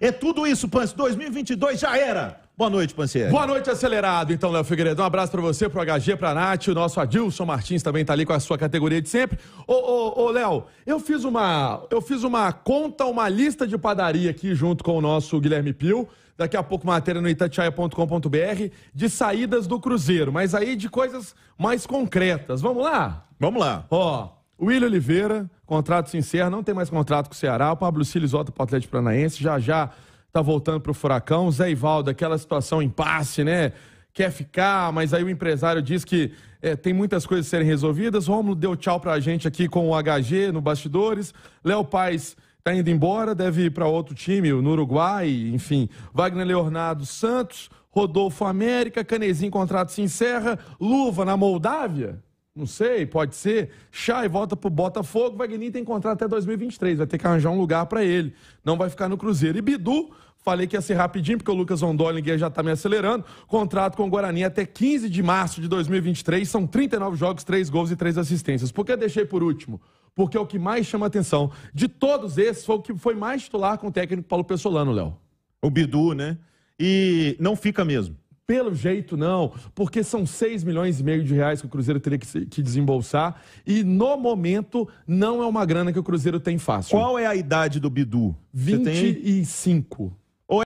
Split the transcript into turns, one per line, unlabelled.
É tudo isso, Pance. 2022 já era. Boa noite, Panceiro. Boa noite, acelerado. Então, Léo Figueiredo, um abraço para você, pro HG, pra Nath, o nosso Adilson Martins também tá ali com a sua categoria de sempre. Ô, ô, ô Léo, eu fiz uma eu fiz uma conta, uma lista de padaria aqui junto com o nosso Guilherme Pio. Daqui a pouco matéria no itatiaia.com.br de saídas do Cruzeiro, mas aí de coisas mais concretas. Vamos lá? Vamos lá. Ó, William Oliveira, contrato se encerra, não tem mais contrato com o Ceará. O Pablo Siles volta para o Atlético Paranaense, já já está voltando para o Furacão. Zé Ivaldo, aquela situação impasse, né? Quer ficar, mas aí o empresário diz que é, tem muitas coisas a serem resolvidas. Rômulo deu tchau para a gente aqui com o HG no bastidores. Léo Paz está indo embora, deve ir para outro time, no Uruguai, enfim. Wagner Leonardo Santos, Rodolfo América, Canezinho contrato se encerra, Luva na Moldávia. Não sei, pode ser. e volta pro Botafogo. Wagninho tem contrato até 2023. Vai ter que arranjar um lugar para ele. Não vai ficar no Cruzeiro. E Bidu Falei que ia ser rapidinho, porque o Lucas Ondolinger já está me acelerando. Contrato com o Guarani até 15 de março de 2023. São 39 jogos, 3 gols e 3 assistências. Por que deixei por último? Porque é o que mais chama atenção. De todos esses, foi o que foi mais titular com o técnico Paulo Pessolano, Léo. O Bidu, né? E não fica mesmo. Pelo jeito, não, porque são 6 milhões e meio de reais que o Cruzeiro teria que, que desembolsar e, no momento, não é uma grana que o Cruzeiro tem fácil. Qual é a idade do Bidu? 25.